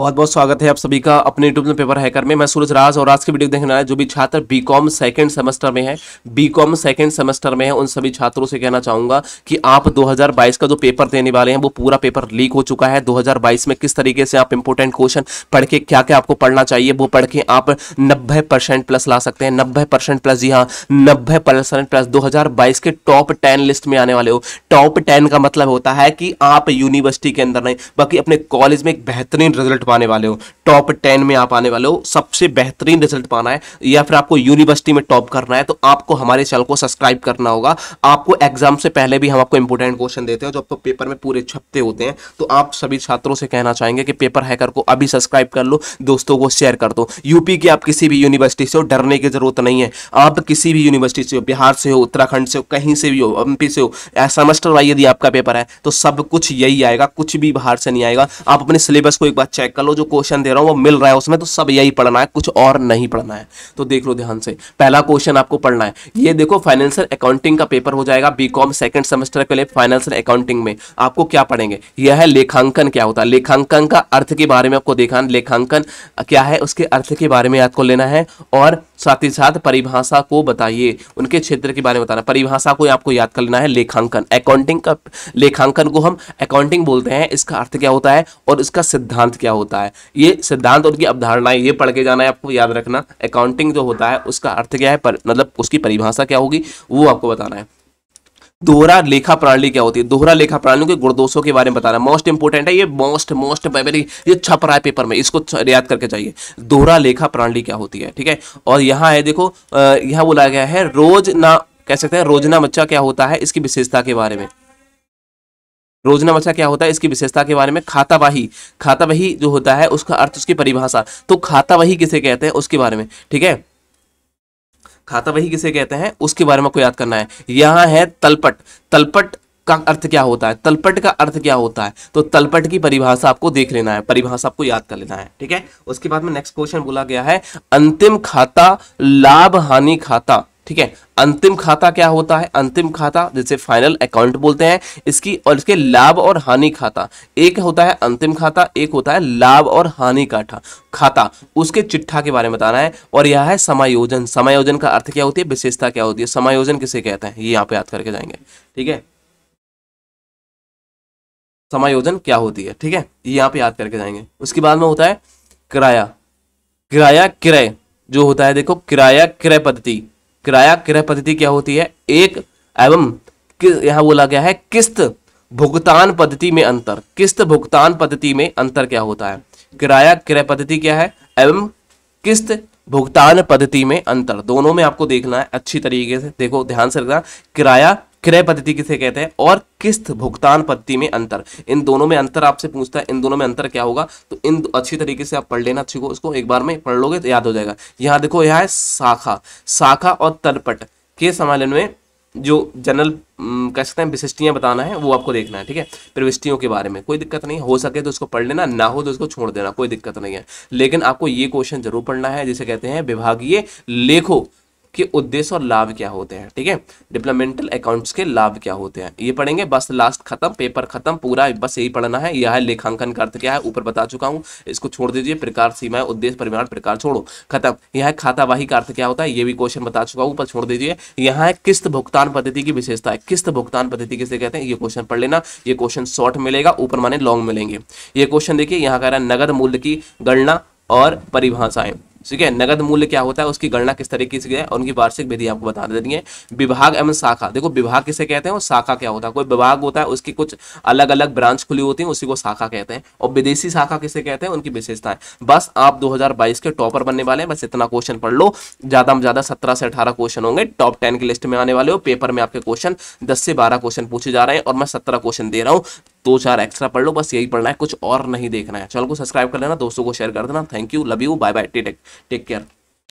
बहुत बहुत स्वागत है आप सभी का अपने यूट्यूब में पेपर हैकर में मैं सूरज राज और आज की वीडियो देखने आया जो भी छात्र बीकॉम सेकंड सेमेस्टर में है बीकॉम सेकंड सेमेस्टर में है उन सभी छात्रों से कहना चाहूंगा कि आप 2022 का जो पेपर देने वाले हैं वो पूरा पेपर लीक हो चुका है 2022 में किस तरीके से आप इंपोर्टेंट क्वेश्चन पढ़ के क्या क्या आपको पढ़ना चाहिए वो पढ़ के आप नब्बे प्लस ला सकते हैं नब्बे प्लस जी हाँ नब्बे प्लस दो के टॉप टेन लिस्ट में आने वाले हो टॉप टेन का मतलब होता है कि आप यूनिवर्सिटी के अंदर नहीं बाकी अपने कॉलेज में एक बेहतरीन रिजल्ट पाने वाले हो टॉप टेन में आप आने वाले हो सबसे बेहतरीन रिजल्ट पाना है या फिर आपको यूनिवर्सिटी में टॉप करना है तो आपको हमारे चैनल को सब्सक्राइब करना होगा आपको एग्जाम से पहले भी हम आपको इंपोर्टेंट क्वेश्चन देते हैं जो आपको पेपर में पूरे छपते होते हैं तो आप सभी छात्रों से कहना चाहेंगे कि पेपर हैकर को अभी सब्सक्राइब कर लो दोस्तों को शेयर कर दो यूपी की आप किसी भी यूनिवर्सिटी से हो डरने की जरूरत नहीं है आप किसी भी यूनिवर्सिटी से हो बिहार से हो उत्तराखंड से हो कहीं से भी हो एम से हो सेमेस्टर वाइज यदि आपका पेपर है तो सब कुछ यही आएगा कुछ भी बाहर से नहीं आएगा आप अपने सिलेबस को एक बार चेक कल जो क्वेश्चन दे रहा हूँ वो मिल रहा है उसमें तो सब यही पढ़ना है कुछ और नहीं पढ़ना है तो देख लो ध्यान से पहला क्वेश्चन आपको पढ़ना है ये देखो फाइनेंशियल अकाउंटिंग का पेपर हो जाएगा बी कॉम सेकेंड सेमेस्टर के लिए फाइनेंशियल अकाउंटिंग में आपको क्या पढ़ेंगे यह है लेखांकन क्या होता है लेखांकन का अर्थ के बारे में आपको देखा लेखांकन क्या है उसके अर्थ के बारे में आपको लेना है और साथ ही साथ परिभाषा को बताइए उनके क्षेत्र के बारे में बताना परिभाषा को आपको याद कर लेना है लेखांकन अकाउंटिंग का लेखांकन को हम अकाउंटिंग बोलते हैं इसका अर्थ क्या होता है और इसका सिद्धांत क्या होता है होता है ये सिद्धांत और उनकी अवधारणाएं ये पढ़ के जाना है आपको याद रखना अकाउंटिंग जो होता है उसका अर्थ क्या है पर, मतलब उसकी परिभाषा क्या होगी वो आपको बताना है दोहरा लेखा प्रणाली क्या होती है दोहरा लेखा प्रणाली के गुणदोषों के बारे में बताना मोस्ट इंपोर्टेंट है ये मोस्ट मोस्ट मेमोरी ये छप रहा है पेपर में इसको याद करके चाहिए दोहरा लेखा प्रणाली क्या होती है ठीक है और यहाँ है देखो यहाँ बोला गया है रोज ना कह सकते हैं रोजना बच्चा क्या होता है इसकी विशेषता के बारे में रोजना बचा क्या होता है इसकी विशेषता के बारे में खातावाही खातावाही जो होता है उसका अर्थ उसकी परिभाषा तो खातावाही किसे कहते हैं उसके बारे में ठीक है खाता वही किसे कहते हैं उसके बारे में आपको याद करना है यहाँ है तलपट तलपट का अर्थ क्या होता है तलपट का अर्थ क्या होता है तो तलपट की परिभाषा आपको देख लेना है परिभाषा आपको याद कर लेना है ठीक है उसके बाद में नेक्स्ट क्वेश्चन बोला गया है अंतिम खाता लाभ हानि खाता ठीक है अंतिम खाता क्या होता है अंतिम खाता जिसे फाइनल अकाउंट बोलते हैं इसकी और इसके लाभ और हानि खाता एक होता है अंतिम खाता एक होता है लाभ और हानि काठा खाता उसके चिट्ठा के बारे में बताना है और यह है समायोजन समायोजन का अर्थ क्या होती है विशेषता क्या होती है समायोजन किसे कहते हैं ये यहाँ पे याद करके जाएंगे ठीक है समायोजन क्या होती है ठीक है ये यहाँ पे याद करके जाएंगे उसके बाद में होता है किराया किराया किराय जो होता है देखो किराया किराय पद्धति किराया किराया पद्धति क्या होती है एक एवं यहाँ बोला गया है किस्त भुगतान पद्धति में अंतर किस्त भुगतान पद्धति में अंतर क्या होता है किराया किराया पद्धति क्या है एवं किस्त भुगतान पद्धति में अंतर दोनों में आपको देखना है अच्छी तरीके से देखो ध्यान से रखना किराया क्रय पद्धति किसे कहते हैं और किस्त भुगतान पद्धति में अंतर इन दोनों में अंतर आपसे पूछता है इन दोनों में अंतर क्या होगा तो इन अच्छी तरीके से आप पढ़ लेना अच्छी को उसको एक बार में पढ़ लोगे तो याद हो जाएगा यहाँ देखो यहाँ है शाखा शाखा और तलपट के सम्मेलन में जो जनरल कह सकते हैं विशिष्टियाँ बताना है वो आपको देखना है ठीक है प्रविष्टियों के बारे में कोई दिक्कत नहीं हो सके तो उसको पढ़ लेना ना हो तो उसको छोड़ देना कोई दिक्कत नहीं है लेकिन आपको ये क्वेश्चन जरूर पढ़ना है जिसे कहते हैं विभागीय लेखो कि उद्देश्य और लाभ क्या होते हैं ठीक है डिप्लोमेंटल अकाउंट्स के लाभ क्या होते हैं ये पढ़ेंगे बस लास्ट खत्म पेपर खत्म पूरा बस यही पढ़ना है यह है लेखांकन का अर्थ क्या है ऊपर बता चुका हूँ इसको छोड़ दीजिए प्रकार सीमा उद्देश्य परिमाण प्रकार छोड़ो खत्म यह है खातावाही का अर्थ क्या होता है ये भी क्वेश्चन बता चुका हूँ ऊपर छोड़ दीजिए यहाँ है किस्त भुगतान पद्धति की विशेषता है किस्त भुगतान पद्धति किसे कहते हैं ये क्वेश्चन पढ़ लेना ये क्वेश्चन शॉर्ट मिलेगा ऊपर माने लॉन्ग मिलेंगे ये क्वेश्चन देखिए यहाँ कह रहा है नगद मूल्य की गणना और परिभाषाएं ठीक है नगद मूल्य क्या होता है उसकी गणना किस तरीके से है और उनकी वार्षिक विधि आपको बता देनी है विभाग एवं शाखा देखो विभाग किसे कहते हैं और शाखा क्या होता है कोई विभाग होता है उसकी कुछ अलग अलग ब्रांच खुली होती है उसी को शाखा कहते हैं और विदेशी शाखा किसे कहते हैं उनकी विशेषताएं है। बस आप दो के टॉपर बनने वाले हैं बस इतना क्वेश्चन पढ़ लो ज्यादा में ज्यादा सत्रह से अठारह क्वेश्चन होंगे टॉप टेन की लिस्ट में आने वाले हो पेपर में आपके क्वेश्चन दस से बारह क्वेश्चन पूछे जा रहे हैं और मैं सत्रह क्वेश्चन दे रहा हूँ दो चार एक्स्ट्रा पढ़ लो बस यही पढ़ना है कुछ और नहीं देखना है चलो को सब्सक्राइब कर लेना दोस्तों को शेयर कर देना thank you love you bye bye take take care